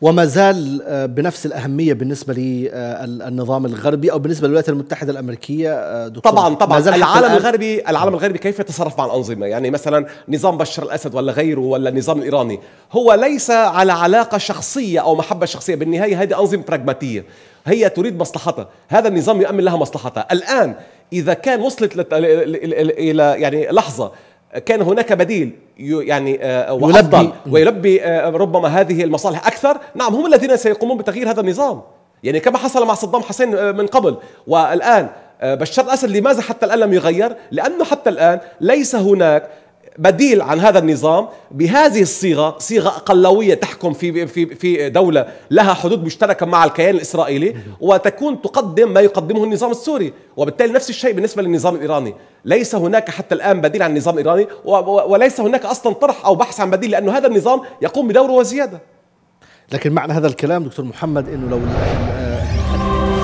وما زال آه، بنفس الأهمية بالنسبة للنظام آه، الغربي أو بالنسبة للولايات المتحدة الأمريكية آه، دكتور طبعا طبعا العالم الغربي العالم الغربي كيف يتصرف مع الأنظمة يعني مثلا نظام بشار الأسد ولا غيره ولا النظام الإيراني هو ليس على علاقة شخصية أو محبة شخصية بالنهاية هذه أنظمة براغماتية هي تريد مصلحتها هذا النظام يؤمن لها مصلحتها الآن إذا كان وصلت إلى يعني لحظة كان هناك بديل يعني آه، آه، وأفضل ويلبي آه، ربما هذه المصالح أكثر نعم هم الذين سيقومون بتغيير هذا النظام يعني كما حصل مع صدام حسين من قبل والآن بشار الأسد لماذا حتى الآن لم يغير؟ لأنه حتى الآن ليس هناك بديل عن هذا النظام بهذه الصيغه صيغه اقلويه تحكم في في في دوله لها حدود مشتركه مع الكيان الاسرائيلي وتكون تقدم ما يقدمه النظام السوري وبالتالي نفس الشيء بالنسبه للنظام الايراني ليس هناك حتى الان بديل عن النظام الايراني وليس هناك اصلا طرح او بحث عن بديل لانه هذا النظام يقوم بدوره وزياده لكن معنى هذا الكلام دكتور محمد انه لو